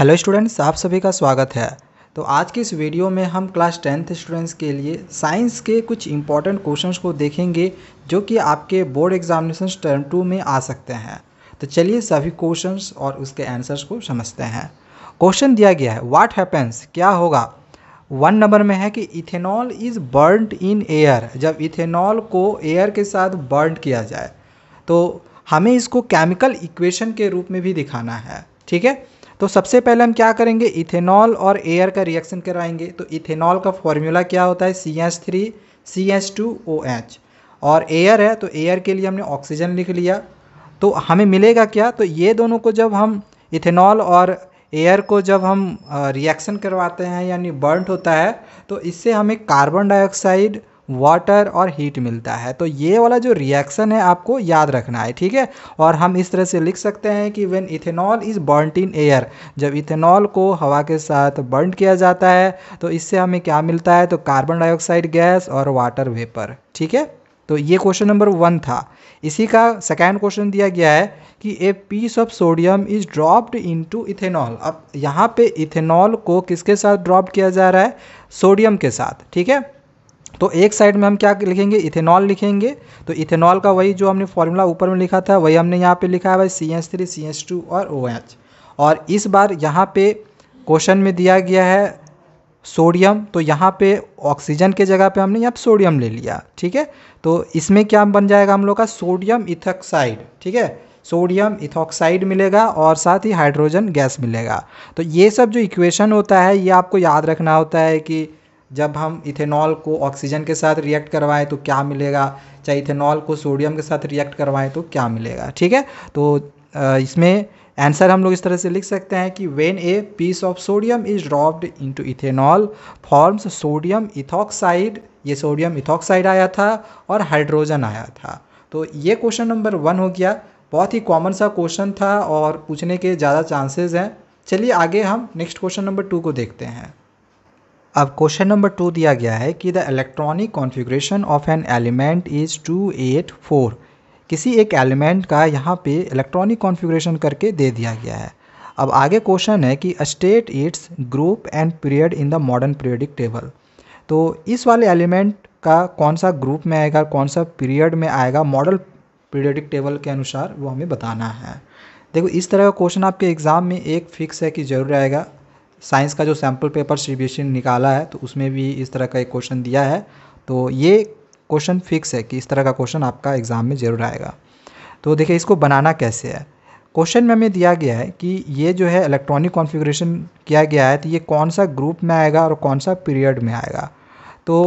hello students आप सभी का स्वागत है तो आज के इस वीडियो में हम क्लास टेंथ स्टूडेंट्स के लिए साइंस के कुछ इंपॉर्टेंट क्वेश्चंस को देखेंगे जो कि आपके बोर्ड एग्जामिनेशन टर्म टू में आ सकते हैं तो चलिए सभी क्वेश्चंस और उसके आंसर्स को समझते हैं क्वेश्चन दिया गया है व्हाट हैपन्स क्या होगा वन नंबर में है कि ethanol is burned in air जब इथेनॉल को एयर के साथ बर्न किया जाए तो हमें इसको केमिकल इक्वेशन के रूप में भी दिखाना है ठीक है तो सबसे पहले हम क्या करेंगे इथेनॉल और एयर का रिएक्शन कराएंगे तो इथेनॉल का फॉर्मूला क्या होता है C H three C H two O H और एयर है तो एयर के लिए हमने ऑक्सीजन लिख लिया तो हमें मिलेगा क्या तो ये दोनों को जब हम इथेनॉल और एयर को जब हम रिएक्शन करवाते हैं यानी बर्न होता है तो इससे हमें कार्बन डाइऑक्साइड वाटर और हीट मिलता है तो ये वाला जो रिएक्शन है आपको याद रखना है ठीक है और हम इस तरह से लिख सकते हैं कि when ethanol is burned in air जब इथेनॉल को हवा के साथ बर्न किया जाता है तो इससे हमें क्या मिलता है तो कार्बन डाइऑक्साइड गैस और वाटर वेपर ठीक है तो ये क्वेश्चन नंबर वन था इसी का सेकेंड क्वेश्चन दिया गया है कि a piece of sodium is dropped into ethanol अब यहाँ पे इथेनॉल को किसके साथ ड्रॉप किया जा रहा है सोडियम के साथ ठीक है तो एक साइड में हम क्या लिखेंगे इथेनॉल लिखेंगे तो इथेनॉल का वही जो हमने फॉर्मूला ऊपर में लिखा था वही हमने यहाँ पे लिखा है भाई C H three C S two और ओ एच और इस बार यहाँ पे क्वेश्चन में दिया गया है सोडियम तो यहाँ पे ऑक्सीजन के जगह पे हमने यहाँ पर सोडियम ले लिया ठीक है तो इसमें क्या बन जाएगा हम लोग का सोडियम इथॉक्साइड ठीक है सोडियम इथॉक्साइड मिलेगा और साथ ही हाइड्रोजन गैस मिलेगा तो ये सब जो इक्वेशन होता है ये आपको याद रखना होता है कि जब हम इथेनॉल को ऑक्सीजन के साथ रिएक्ट करवाएं तो क्या मिलेगा चाहे इथेनॉल को सोडियम के साथ रिएक्ट करवाएं तो क्या मिलेगा ठीक है तो इसमें आंसर हम लोग इस तरह से लिख सकते हैं कि when a piece of sodium is dropped into ethanol forms sodium ethoxide ये सोडियम इथॉक्साइड आया था और हाइड्रोजन आया था तो ये क्वेश्चन नंबर वन हो गया बहुत ही कॉमन सा क्वेश्चन था और पूछने के ज़्यादा चांसेस हैं चलिए आगे हम नेक्स्ट क्वेश्चन नंबर टू को देखते हैं अब क्वेश्चन नंबर टू दिया गया है कि the electronic configuration of an element is two eight four किसी एक एलिमेंट का यहाँ पे इलेक्ट्रॉनिक कॉन्फ़िगरेशन करके दे दिया गया है अब आगे क्वेश्चन है कि state its group and period in the modern periodic table तो इस वाले एलिमेंट का कौन सा ग्रुप में आएगा कौन सा पीरियड में आएगा मॉडल पीरियडिक टेबल के अनुसार वो हमें बताना है देखो इस तरह का क्वेश्चन आपके एग्ज़ाम में एक फिक्स है कि ज़रूर आएगा साइंस का जो सैम्पल पेपर सी बी निकाला है तो उसमें भी इस तरह का एक क्वेश्चन दिया है तो ये क्वेश्चन फिक्स है कि इस तरह का क्वेश्चन आपका एग्ज़ाम में ज़रूर आएगा तो देखिए इसको बनाना कैसे है क्वेश्चन में हमें दिया गया है कि ये जो है इलेक्ट्रॉनिक कॉन्फ़िगरेशन किया गया है तो ये कौन सा ग्रुप में आएगा और कौन सा पीरियड में आएगा तो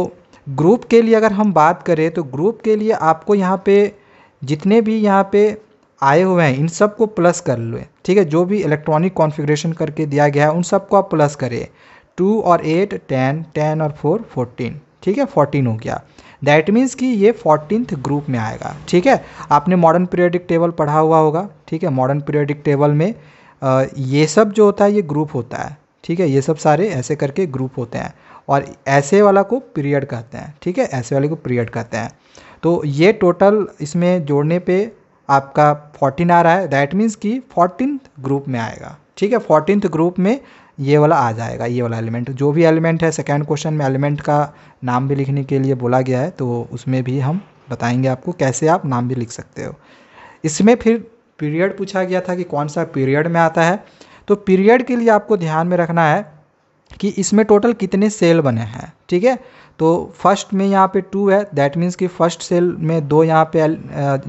ग्रुप के लिए अगर हम बात करें तो ग्रुप के लिए आपको यहाँ पे जितने भी यहाँ पे आए हुए हैं इन सब को प्लस कर लें ठीक है जो भी इलेक्ट्रॉनिक कॉन्फ़िगरेशन करके दिया गया है उन सब को आप प्लस करें टू और एट टेन टेन और फोर फोर्टीन ठीक है फोर्टीन हो गया दैट मीन्स कि ये फोर्टीनथ ग्रुप में आएगा ठीक है आपने मॉडर्न पीरियडिक टेबल पढ़ा हुआ होगा ठीक है मॉडर्न पीरियडिक टेबल में आ, ये सब जो होता है ये ग्रुप होता है ठीक है ये सब सारे ऐसे करके ग्रुप होते हैं और ऐसे वाला को पीरियड कहते हैं ठीक है ऐसे वाले को पीरियड कहते हैं तो ये टोटल इसमें जोड़ने पे आपका फोर्टीन आ रहा है दैट मीन्स कि फोर्टीन ग्रुप में आएगा ठीक है फोर्टीन ग्रुप में ये वाला आ जाएगा ये वाला एलिमेंट जो भी एलिमेंट है सेकेंड क्वेश्चन में एलिमेंट का नाम भी लिखने के लिए बोला गया है तो उसमें भी हम बताएंगे आपको कैसे आप नाम भी लिख सकते हो इसमें फिर पीरियड पूछा गया था कि कौन सा पीरियड में आता है तो पीरियड के लिए आपको ध्यान में रखना है कि इसमें टोटल कितने सेल बने हैं ठीक है तो फर्स्ट में यहाँ पे टू है दैट मीन्स कि फर्स्ट सेल में दो यहाँ पे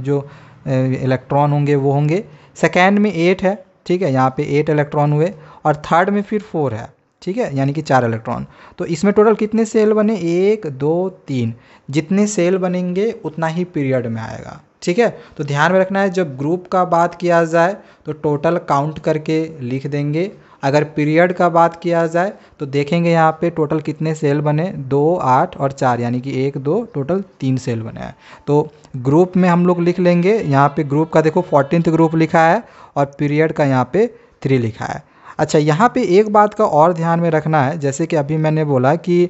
जो इलेक्ट्रॉन होंगे वो होंगे सेकेंड में एट है ठीक है यहाँ पे एट इलेक्ट्रॉन हुए और थर्ड में फिर फोर है ठीक है यानी कि चार इलेक्ट्रॉन तो इसमें टोटल कितने सेल बने एक दो तीन जितने सेल बनेंगे उतना ही पीरियड में आएगा ठीक है तो ध्यान में रखना है जब ग्रुप का बात किया जाए तो टोटल काउंट करके लिख देंगे अगर पीरियड का बात किया जाए तो देखेंगे यहाँ पे टोटल कितने सेल बने दो आठ और चार यानी कि एक दो टोटल तीन सेल बने हैं तो ग्रुप में हम लोग लिख लेंगे यहाँ पे ग्रुप का देखो फोर्टीनथ ग्रुप लिखा है और पीरियड का यहाँ पे थ्री लिखा है अच्छा यहाँ पे एक बात का और ध्यान में रखना है जैसे कि अभी मैंने बोला कि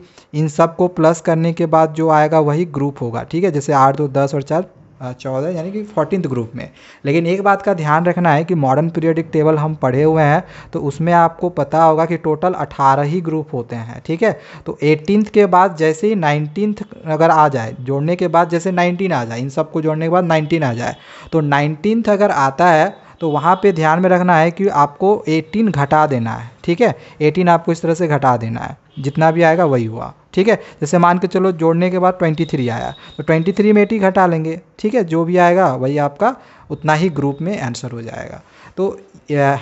इन सब को प्लस करने के बाद जो आएगा वही ग्रुप होगा ठीक है जैसे आठ दो दस और चार चौदह यानी कि फोर्टीन ग्रुप में लेकिन एक बात का ध्यान रखना है कि मॉडर्न पीरियडिक टेबल हम पढ़े हुए हैं तो उसमें आपको पता होगा कि टोटल अठारह ही ग्रुप होते हैं ठीक है तो एटीनथ के बाद जैसे ही नाइनटीन्थ अगर आ जाए जोड़ने के बाद जैसे नाइनटीन आ जाए इन सबको जोड़ने के बाद नाइनटीन आ जाए तो नाइनटीन्थ अगर आता है तो वहाँ पे ध्यान में रखना है कि आपको 18 घटा देना है ठीक है 18 आपको इस तरह से घटा देना है जितना भी आएगा वही हुआ ठीक है जैसे मान के चलो जोड़ने के बाद 23 आया तो 23 में 80 घटा लेंगे ठीक है जो भी आएगा वही आपका उतना ही ग्रुप में आंसर हो जाएगा तो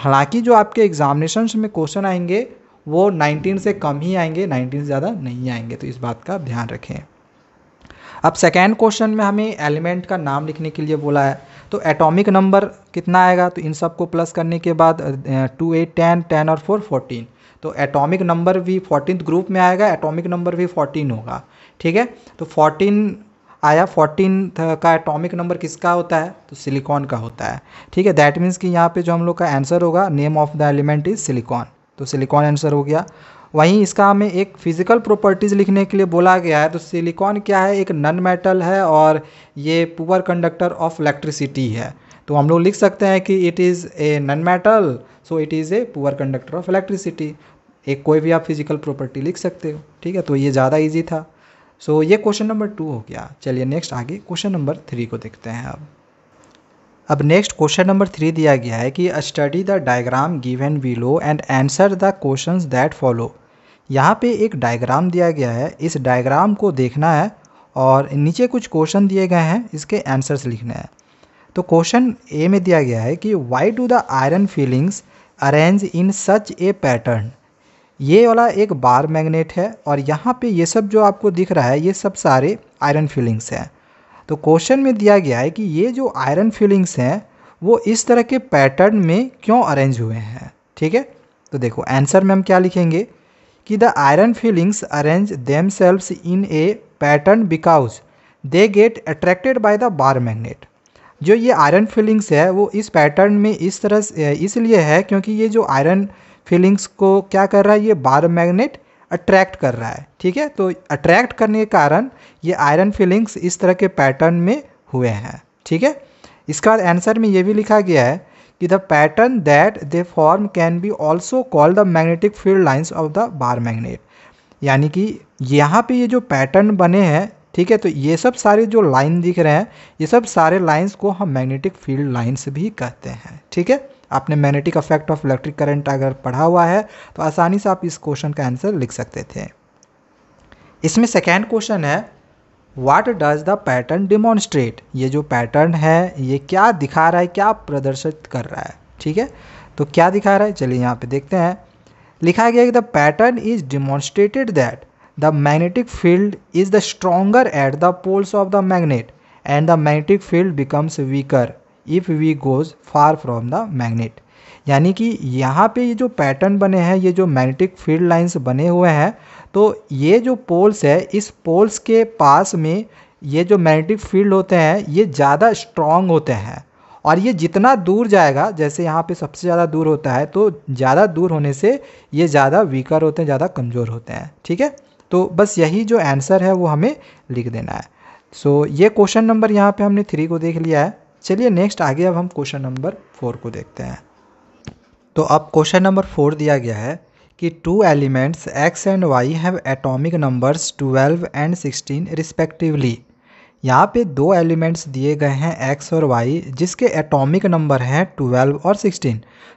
हालांकि जो आपके एग्जामिनेशन में क्वेश्चन आएंगे वो 19 से कम ही आएंगे 19 से ज़्यादा नहीं आएंगे तो इस बात का ध्यान रखें अब सेकेंड क्वेश्चन में हमें एलिमेंट का नाम लिखने के लिए बोला है तो एटॉमिक नंबर कितना आएगा तो इन सब को प्लस करने के बाद टू एट टेन टेन और फोर फोर्टीन तो एटॉमिक नंबर भी फोर्टीन ग्रुप में आएगा एटॉमिक नंबर भी फोर्टीन होगा ठीक है तो फोर्टीन आया फोर्टीन का एटॉमिक नंबर किसका होता है तो सिलिकॉन का होता है ठीक है दैट मीन्स कि यहाँ पे जो हम लोग का आंसर होगा name of the element is silicon तो सिलिकॉन आंसर हो गया वहीं इसका हमें एक फिज़िकल प्रॉपर्टीज़ लिखने के लिए बोला गया है तो सिलिकॉन क्या है एक नन मेटल है और ये पुअर कंडक्टर ऑफ इलेक्ट्रिसिटी है तो हम लोग लिख सकते हैं कि it is a non metal so it is a poor conductor of electricity एक कोई भी आप फिजिकल प्रॉपर्टी लिख सकते हो ठीक है तो ये ज़्यादा ईजी था सो so, ये क्वेश्चन नंबर टू हो गया चलिए नेक्स्ट आगे क्वेश्चन नंबर थ्री को देखते हैं अब अब नेक्स्ट क्वेश्चन नंबर थ्री दिया गया है कि study the diagram given below and answer the question that follow यहाँ पे एक डायग्राम दिया गया है इस डायग्राम को देखना है और नीचे कुछ क्वेश्चन दिए गए हैं इसके आंसर्स लिखने हैं तो क्वेश्चन ए में दिया गया है कि why do the iron filings arrange in such a pattern ये वाला एक बार मैग्नेट है और यहाँ पे ये सब जो आपको दिख रहा है ये सब सारे आयरन फीलिंग्स हैं तो क्वेश्चन में दिया गया है कि ये जो आयरन फीलिंग्स हैं वो इस तरह के पैटर्न में क्यों अरेंज हुए हैं ठीक है तो देखो आंसर में हम क्या लिखेंगे कि the iron filings arrange themselves in a pattern because they get attracted by the bar magnet जो ये आयरन फीलिंग्स है वो इस पैटर्न में इस तरह से इसलिए है क्योंकि ये जो आयरन फीलिंग्स को क्या कर रहा है ये बार मैग्नेट अट्रैक्ट कर रहा है ठीक है तो अट्रैक्ट करने के कारण ये आयरन फीलिंग्स इस तरह के पैटर्न में हुए हैं ठीक है इसका आंसर में ये भी लिखा गया है the pattern that they form can be also call the magnetic field lines of the bar magnet यानी कि यहाँ पे ये जो पैटर्न बने हैं ठीक है तो ये सब सारे जो लाइन दिख रहे हैं ये सब सारे लाइंस को हम मैग्नेटिक फील्ड लाइंस भी कहते हैं ठीक है आपने magnetic effect of electric current अगर पढ़ा हुआ है तो आसानी से आप इस क्वेश्चन का आंसर लिख सकते थे इसमें सेकेंड क्वेश्चन है what does the pattern demonstrate ये जो पैटर्न है ये क्या दिखा रहा है क्या प्रदर्शित कर रहा है ठीक है तो क्या दिखा रहा है चलिए यहाँ पे देखते हैं लिखा गया कि the pattern is demonstrated that the magnetic field is the stronger at the poles of the magnet and the magnetic field becomes weaker if we goes far from the magnet यानी कि यहाँ पे ये जो पैटर्न बने हैं ये जो मैग्नेटिक फील्ड लाइंस बने हुए हैं तो ये जो पोल्स है इस पोल्स के पास में ये जो मैग्नेटिक फील्ड होते हैं ये ज़्यादा स्ट्रॉन्ग होते हैं और ये जितना दूर जाएगा जैसे यहाँ पे सबसे ज़्यादा दूर होता है तो ज़्यादा दूर होने से ये ज़्यादा वीकर होते हैं ज़्यादा कमज़ोर होते हैं ठीक है तो बस यही जो आंसर है वो हमें लिख देना है सो so, ये क्वेश्चन नंबर यहाँ पे हमने थ्री को देख लिया है चलिए नेक्स्ट आगे अब हम क्वेश्चन नंबर फोर को देखते हैं तो अब क्वेश्चन नंबर फोर दिया गया है कि two elements X and Y have atomic numbers twelve and sixteen respectively यहाँ पे दो एलिमेंट्स दिए गए हैं एक्स और वाई जिसके एटॉमिक नंबर हैं 12 और 16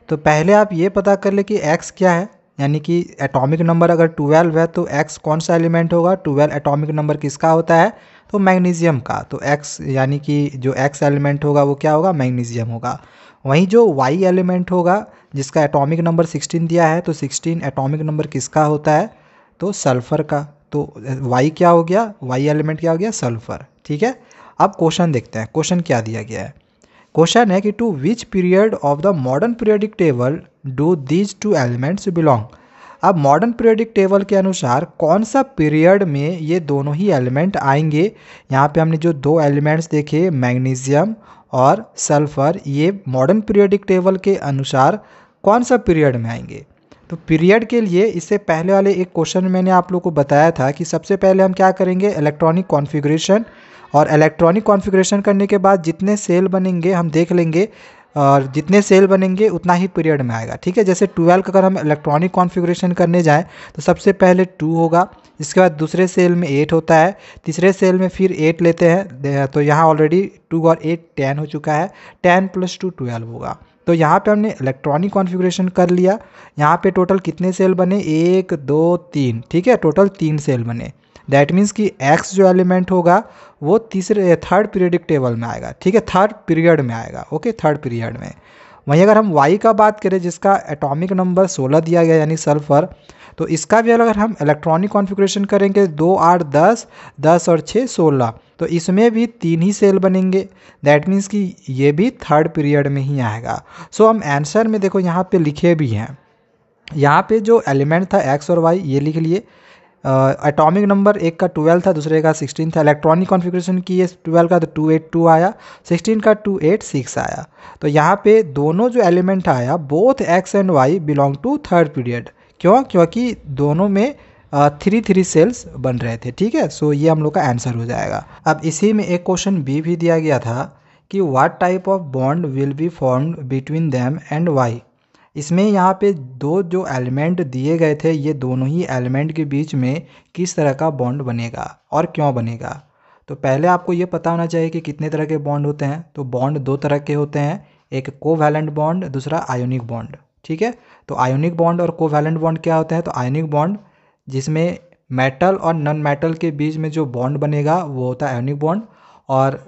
तो पहले आप ये पता कर ले कि एक्स क्या है यानी कि एटॉमिक नंबर अगर 12 है तो एक्स कौन सा एलिमेंट होगा 12 एटॉमिक नंबर किसका होता है तो मैग्नीशियम का तो एक्स यानी कि जो एक्स एलिमेंट होगा वो क्या होगा मैग्नीशियम होगा वहीं जो वाई एलिमेंट होगा जिसका एटॉमिक नंबर 16 दिया है तो 16 एटॉमिक नंबर किसका होता है तो सल्फर का तो वाई क्या हो गया वाई एलिमेंट क्या हो गया सल्फर ठीक है अब क्वेश्चन देखते हैं क्वेश्चन क्या दिया गया है क्वेश्चन है कि to which period of the modern periodic table do these two elements belong अब मॉडर्न पीरियडिक टेबल के अनुसार कौन सा पीरियड में ये दोनों ही एलिमेंट आएंगे यहाँ पे हमने जो दो एलिमेंट्स देखे मैग्नीशियम और सल्फर ये मॉडर्न पीरियडिक टेबल के अनुसार कौन सा पीरियड में आएंगे तो पीरियड के लिए इससे पहले वाले एक क्वेश्चन में मैंने आप लोग को बताया था कि सबसे पहले हम क्या करेंगे इलेक्ट्रॉनिक कॉन्फ़िगरेशन और इलेक्ट्रॉनिक कॉन्फ़िगरेशन करने के बाद जितने सेल बनेंगे हम देख लेंगे और जितने सेल बनेंगे उतना ही पीरियड में आएगा ठीक है जैसे ट्वेल्व का अगर हम इलेक्ट्रॉनिक कॉन्फ़िगरेशन करने जाएँ तो सबसे पहले टू होगा इसके बाद दूसरे सेल में एट होता है तीसरे सेल में फिर एट लेते हैं तो यहाँ ऑलरेडी टू और एट टेन हो चुका है टेन प्लस टू ट्वेल्व होगा तो यहाँ पे हमने इलेक्ट्रॉनिक कॉन्फ़िगरेशन कर लिया यहाँ पे टोटल कितने सेल बने एक दो तीन ठीक है टोटल तीन सेल बने दैट मीन्स कि एक्स जो एलिमेंट होगा वो तीसरे थर्ड पीरियडिक टेबल में आएगा ठीक है थर्ड पीरियड में आएगा ओके थर्ड पीरियड में वहीं अगर हम वाई का बात करें जिसका एटॉमिक नंबर 16 दिया गया यानी सल्फर तो इसका भी अगर हम इलेक्ट्रॉनिक कॉन्फ़िगरेशन करेंगे दो आठ दस दस और छः सोलह तो इसमें भी तीन ही सेल बनेंगे दैट मीन्स कि ये भी थर्ड पीरियड में ही आएगा सो so, हम आंसर में देखो यहाँ पे लिखे भी हैं यहाँ पे जो एलिमेंट था एक्स और वाई ये लिख लिए एटॉमिक uh, नंबर एक का ट्वेल्व था दूसरे का सिक्सटीन था इलेक्ट्रॉनिक कॉन्फ़िगरेशन की है ट्वेल्व का तो टू एट टू आया सिक्सटीन का टू एट सिक्स आया तो यहाँ पे दोनों जो एलिमेंट आया both X and Y belong to third period क्यों क्योंकि दोनों में थ्री थ्री सेल्स बन रहे थे ठीक है सो ये हम लोग का आंसर हो जाएगा अब इसी में एक क्वेश्चन बी भी दिया गया था कि what type of bond will be form between them and Y इसमें यहाँ पे दो जो एलिमेंट दिए गए थे ये दोनों ही एलिमेंट के बीच में किस तरह का बॉन्ड बनेगा और क्यों बनेगा तो पहले आपको ये पता होना चाहिए कि कितने तरह के बॉन्ड होते हैं तो बॉन्ड दो तरह के होते हैं एक कोवैलेंट बॉन्ड दूसरा आयोनिक बॉन्ड ठीक है तो आयोनिक बॉन्ड और कोवैलेंट बॉन्ड क्या होते हैं तो आयोनिक बॉन्ड जिसमें मेटल और नॉन मेटल के बीच में जो बॉन्ड बनेगा वो होता है आयोनिक बॉन्ड और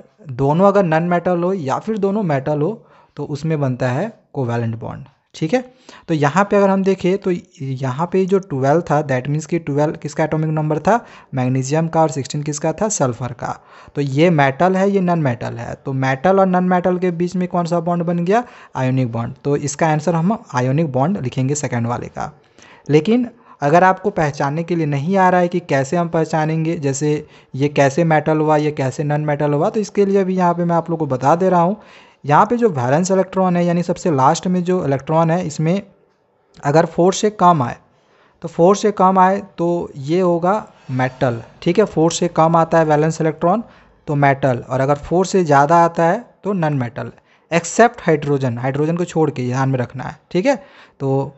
दोनों अगर नॉन मेटल हो या फिर दोनों मेटल हो तो उसमें बनता है कोवैलेंट बॉन्ड ठीक है तो यहाँ पे अगर हम देखें तो यहाँ पे जो 12 था दैट मीन्स कि 12 किसका एटॉमिक नंबर था मैग्नीशियम का और 16 किसका था सल्फर का तो ये मेटल है ये नॉन मेटल है तो मेटल और नॉन मेटल के बीच में कौन सा बॉन्ड बन गया आयोनिक बॉन्ड तो इसका आंसर हम आयोनिक बॉन्ड लिखेंगे सेकेंड वाले का लेकिन अगर आपको पहचानने के लिए नहीं आ रहा है कि कैसे हम पहचानेंगे जैसे ये कैसे मेटल हुआ ये कैसे नॉन मेटल हुआ तो इसके लिए भी यहाँ पे मैं आप लोग को बता दे रहा हूँ यहाँ पे जो वैलेंस इलेक्ट्रॉन है यानी सबसे लास्ट में जो इलेक्ट्रॉन है इसमें अगर फोर से कम आए तो फोर से कम आए तो ये होगा मेटल ठीक है फोर से कम आता है वैलेंस इलेक्ट्रॉन तो मेटल और अगर फोर से ज़्यादा आता है तो non metal except hydrogen hydrogen को छोड़ के ध्यान में रखना है ठीक है तो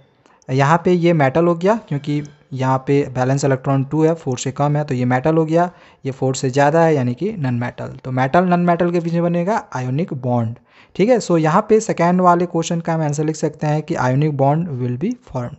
यहाँ पे ये मेटल हो गया क्योंकि यहाँ पे बैलेंस इलेक्ट्रॉन टू है फोर से कम है तो ये मेटल हो गया ये फोर से ज़्यादा है यानी कि नन मेटल तो मेटल नन मेटल के बीच में बनेगा आयोनिक बॉन्ड ठीक है सो यहाँ पे सेकेंड वाले क्वेश्चन का हम आंसर लिख सकते हैं कि ionic bond will be formed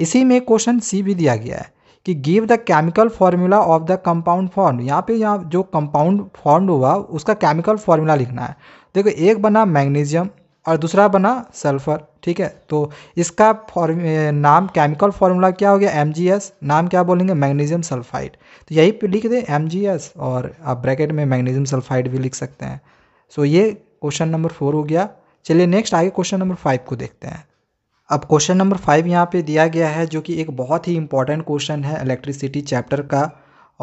इसी में क्वेश्चन सी भी दिया गया है कि give the chemical formula of the compound form यहाँ पे यहाँ जो कंपाउंड फॉर्म हुआ उसका केमिकल फार्मूला लिखना है देखो एक बना मैग्नीजियम और दूसरा बना सल्फर ठीक है तो इसका फॉर्म नाम केमिकल फार्मूला क्या हो गया एम नाम क्या बोलेंगे मैग्नीजियम सल्फाइड तो यही पे लिख दें एम और आप ब्रैकेट में मैग्नीजियम सल्फाइड भी लिख सकते हैं सो so ये क्वेश्चन नंबर फोर हो गया चलिए नेक्स्ट आगे क्वेश्चन नंबर फाइव को देखते हैं अब क्वेश्चन नंबर फाइव यहाँ पे दिया गया है जो कि एक बहुत ही इंपॉर्टेंट क्वेश्चन है इलेक्ट्रिसिटी चैप्टर का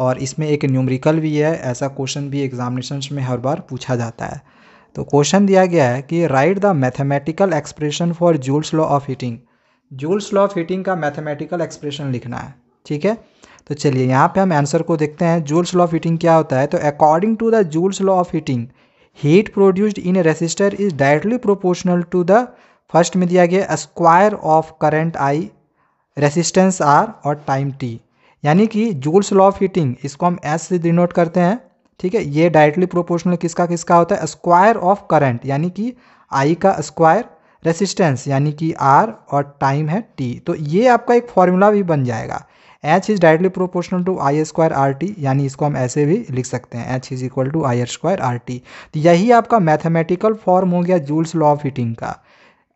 और इसमें एक न्यूमरिकल भी है ऐसा क्वेश्चन भी एग्जामिनेशन में हर बार पूछा जाता है तो क्वेश्चन दिया गया है कि write the mathematical expression for Joule's law of heating Joule's law of heating का मैथमेटिकल एक्सप्रेशन लिखना है ठीक है तो चलिए यहाँ पे हम आंसर को देखते हैं जूल्स लॉ ऑफ हीटिंग क्या होता है तो according to the Joule's law of heating heat produced in resistor is directly proportional to the first में दिया गया square of current I resistance R और टाइम टी यानी कि जूल्स लॉ ऑफ हीटिंग इसको हम एस से डिनोट करते हैं ठीक है ये डायरेक्टली प्रोपोर्शनल किसका किसका होता है स्क्वायर ऑफ करंट यानी कि आई का स्क्वायर रेसिस्टेंस यानी कि आर और टाइम है टी तो ये आपका एक फॉर्मूला भी बन जाएगा H is directly proportional to I square R T यानी इसको हम ऐसे भी लिख सकते हैं H is equal to I square R T तो यही आपका मैथमेटिकल फॉर्म हो गया जूल्स लॉ ऑफ हीटिंग का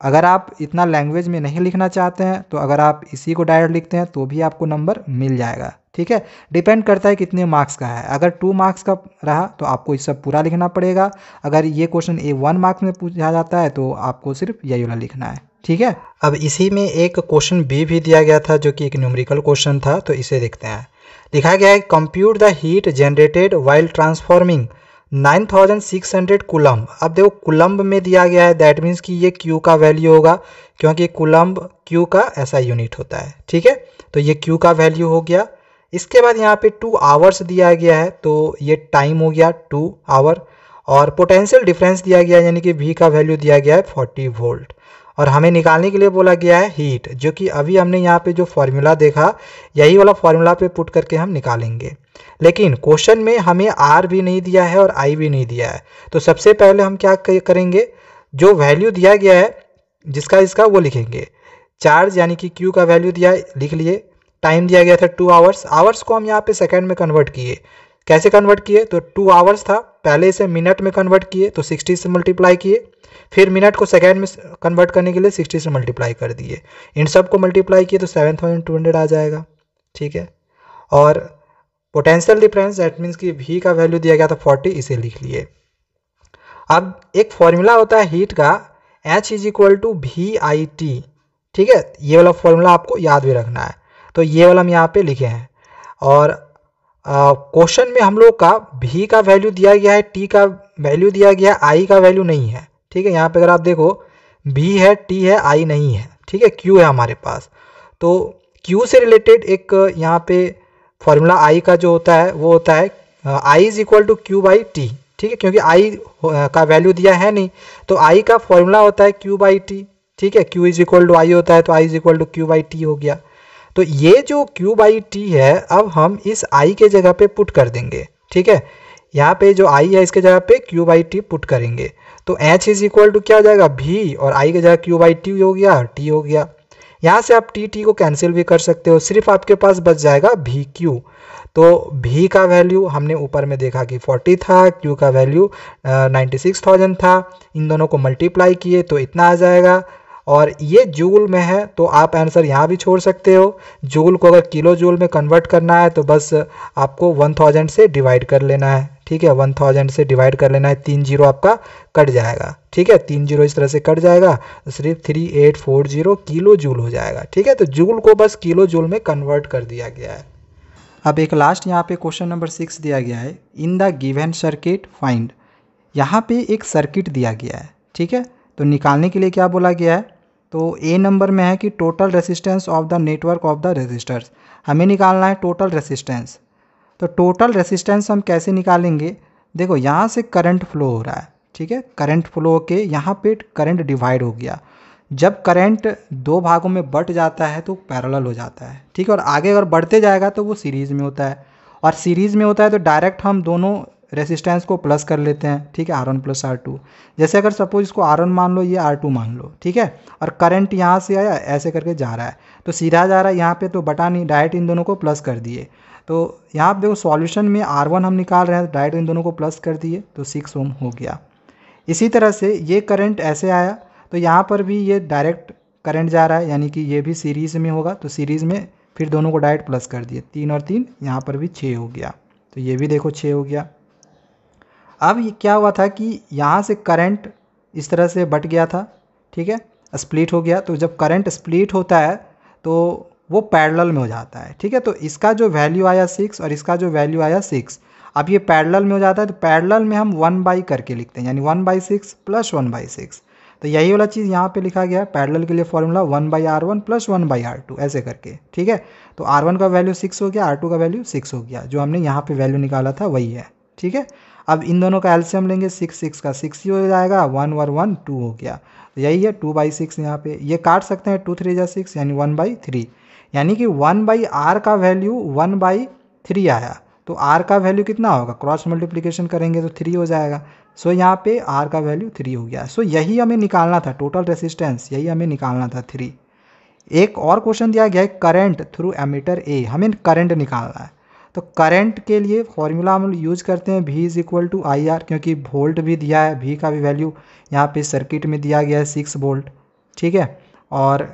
अगर आप इतना लैंग्वेज में नहीं लिखना चाहते हैं तो अगर आप इसी को डायरेक्ट लिखते हैं तो भी आपको नंबर मिल जाएगा ठीक है डिपेंड करता है कितने मार्क्स का है अगर टू मार्क्स का रहा तो आपको इस सब पूरा लिखना पड़ेगा अगर ये क्वेश्चन ए वन मार्क्स में पूछा जाता है तो आपको सिर्फ यही वाला लिखना है ठीक है अब इसी में एक क्वेश्चन बी भी दिया गया था जो कि एक न्यूमरिकल क्वेश्चन था तो इसे देखते हैं लिखा गया है compute the heat generated while transforming 9600 coulomb अब देखो कुलम्ब में दिया गया है दैट मीन्स कि ये क्यू का वैल्यू होगा क्योंकि कुलम्ब क्यू का ऐसा यूनिट होता है ठीक है तो ये क्यू का वैल्यू हो गया इसके बाद यहाँ पे टू आवर्स दिया गया है तो ये टाइम हो गया टू आवर और पोटेंशियल डिफरेंस दिया गया यानी कि वी का वैल्यू दिया गया है 40 वोल्ट और हमें निकालने के लिए बोला गया है हीट जो कि अभी हमने यहाँ पे जो फॉर्मूला देखा यही वाला फॉर्मूला पे पुट करके हम निकालेंगे लेकिन क्वेश्चन में हमें आर भी नहीं दिया है और आई भी नहीं दिया है तो सबसे पहले हम क्या करेंगे जो वैल्यू दिया गया है जिसका इसका वो लिखेंगे चार्ज यानी कि क्यू का वैल्यू दिया लिख लिए टाइम दिया गया था टू आवर्स आवर्स को हम यहाँ पे सेकंड में कन्वर्ट किए कैसे कन्वर्ट किए तो टू आवर्स था पहले इसे मिनट में कन्वर्ट किए तो सिक्सटी से मल्टीप्लाई किए फिर मिनट को सेकेंड में कन्वर्ट करने के लिए सिक्सटी से मल्टीप्लाई कर दिए इन सब को मल्टीप्लाई किए तो सेवन थाउजेंड टू हंड्रेड आ जाएगा ठीक है और पोटेंशियल डिफरेंस दैट मीन्स कि वी का वैल्यू दिया गया था फोर्टी इसे लिख लिए अब एक फॉर्मूला होता है हीट का H is equal to V I T ठीक है ये वाला फॉर्मूला आपको याद भी रखना है तो ये वाला हम यहाँ पर लिखे हैं और क्वेश्चन में हम लोग का भी का वैल्यू दिया गया है टी का वैल्यू दिया गया है आई का वैल्यू नहीं है ठीक है यहाँ पे अगर आप देखो भी है टी है आई नहीं है ठीक है क्यू है हमारे पास तो क्यू से रिलेटेड एक यहाँ पे फॉर्मूला आई का जो होता है वो होता है I is equal to Q by T ठीक है क्योंकि आई का वैल्यू दिया है नहीं तो आई का फॉर्मूला होता है क्यू बाई टी ठीक है Q is equal to I होता है तो I is equal to Q by T हो गया तो ये जो क्यू बाई टी है अब हम इस आई के जगह पे पुट कर देंगे ठीक है यहाँ पे जो आई है इसके जगह पे क्यू बाई टी पुट करेंगे तो एच इज इक्वल टू क्या हो जाएगा भी और आई के जगह क्यू बाई टी हो गया टी हो गया यहाँ से आप टी टी को कैंसिल भी कर सकते हो सिर्फ आपके पास बच जाएगा भी क्यू तो भी का वैल्यू हमने ऊपर में देखा कि 40 था क्यू का वैल्यू नाइन्टी सिक्स थाउजेंड था इन दोनों को मल्टीप्लाई किए तो इतना आ जाएगा और ये जूल में है तो आप आंसर यहाँ भी छोड़ सकते हो जूल को अगर किलो जूल में कन्वर्ट करना है तो बस आपको वन थाउजेंड से डिवाइड कर लेना है ठीक है वन थाउजेंड से डिवाइड कर लेना है तीन जीरो आपका कट जाएगा ठीक है तीन जीरो इस तरह से कट जाएगा तो सिर्फ three eight four zero kilo joule हो जाएगा ठीक है तो जूल को बस किलो जूल में कन्वर्ट कर दिया गया है अब एक लास्ट यहाँ पे क्वेश्चन नंबर सिक्स दिया गया है in the given circuit find यहाँ पे एक सर्किट दिया गया है ठीक है तो निकालने के लिए क्या बोला गया है तो ए नंबर में है कि total resistance of the network of the resistors हमें निकालना है टोटल रेसिस्टेंस तो टोटल रेसिस्टेंस हम कैसे निकालेंगे देखो यहाँ से करंट फ्लो हो रहा है ठीक है करंट फ्लो के यहाँ पे करंट डिवाइड हो गया जब करंट दो भागों में बट जाता है तो पैरेलल हो जाता है ठीक है और आगे अगर बढ़ते जाएगा तो वो सीरीज़ में होता है और सीरीज़ में होता है तो डायरेक्ट हम दोनों रेसिस्टेंस को प्लस कर लेते हैं ठीक है R one plus R two जैसे अगर सपोज इसको आर वन मान लो ये आर टू मान लो ठीक है और करंट यहाँ से आया ऐसे करके जा रहा है तो सीधा जा रहा है यहाँ पे तो बटा नहीं डायरेक्ट इन दोनों को प्लस कर दिए तो यहाँ देखो सॉल्यूशन में आर वन हम निकाल रहे हैं डायरेक्ट इन दोनों को प्लस कर दिए तो सिक्स ओम हो गया इसी तरह से ये करंट ऐसे आया तो यहाँ पर भी ये डायरेक्ट करंट जा रहा है यानी कि ये भी सीरीज़ में होगा तो सीरीज़ में फिर दोनों को डायरेक्ट प्लस कर दिए तीन और तीन यहाँ पर भी छः हो गया तो ये भी देखो छः हो गया अब ये क्या हुआ था कि यहाँ से करंट इस तरह से बट गया था ठीक है स्प्लिट हो गया तो जब करंट स्प्लिट होता है तो वो पैरेलल में हो जाता है ठीक है तो इसका जो वैल्यू आया सिक्स और इसका जो वैल्यू आया सिक्स अब ये पैरेलल में हो जाता है तो पैरेलल में हम वन बाई करके लिखते हैं यानी one by six plus one by six तो यही वाला चीज़ यहाँ पे लिखा गया है पैरेलल के लिए formula one by R one plus one by R two ऐसे करके ठीक है तो आर वन का वैल्यू सिक्स हो गया आर टू का वैल्यू सिक्स हो गया जो हमने यहाँ पे वैल्यू निकाला था वही है ठीक है अब इन दोनों का एल्सियम लेंगे सिक्स सिक्स का सिक्स ही हो जाएगा वन वर वन टू हो गया तो यही है टू बाई सिक्स यहाँ पे ये काट सकते हैं टू थ्री जा सिक्स यानी वन बाई थ्री यानी कि वन बाई आर का वैल्यू वन बाई थ्री आया तो आर का वैल्यू कितना होगा क्रॉस मल्टीप्लीकेशन करेंगे तो थ्री हो जाएगा सो so, यहाँ पे आर का वैल्यू थ्री हो गया सो so, यही हमें निकालना था टोटल रेसिस्टेंस यही हमें निकालना था थ्री एक और क्वेश्चन दिया गया है करंट थ्रू एमीटर ए हमें करंट निकालना है तो करंट के लिए फॉर्मूला हम यूज़ करते हैं V is equal to I R क्योंकि वोल्ट भी दिया है भी का भी वैल्यू यहाँ पे सर्किट में दिया गया है सिक्स वोल्ट ठीक है और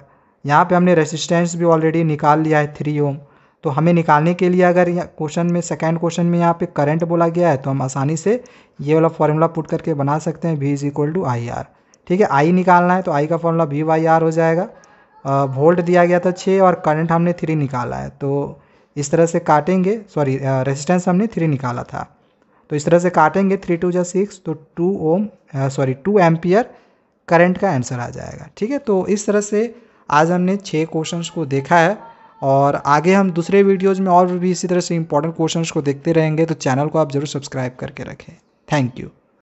यहाँ पे हमने रेसिस्टेंस भी ऑलरेडी निकाल लिया है थ्री ओम तो हमें निकालने के लिए अगर क्वेश्चन में सेकेंड क्वेश्चन में यहाँ पर करंट बोला गया है तो हम आसानी से ये वाला फॉर्मूला पुट करके बना सकते हैं V is equal to I R ठीक है आई निकालना है तो आई का फॉर्मूला भी वाई आर हो जाएगा वोल्ट दिया गया था छः और करंट हमने थ्री निकाला है तो इस तरह से काटेंगे सॉरी रेजिस्टेंस हमने थ्री निकाला था तो इस तरह से काटेंगे थ्री टू जो सिक्स तो two ohm sorry two ampere current का आंसर आ जाएगा ठीक है तो इस तरह से आज हमने छः क्वेश्चंस को देखा है और आगे हम दूसरे वीडियोज़ में और भी इसी तरह से इंपॉर्टेंट क्वेश्चन को देखते रहेंगे तो चैनल को आप ज़रूर सब्सक्राइब करके रखें थैंक यू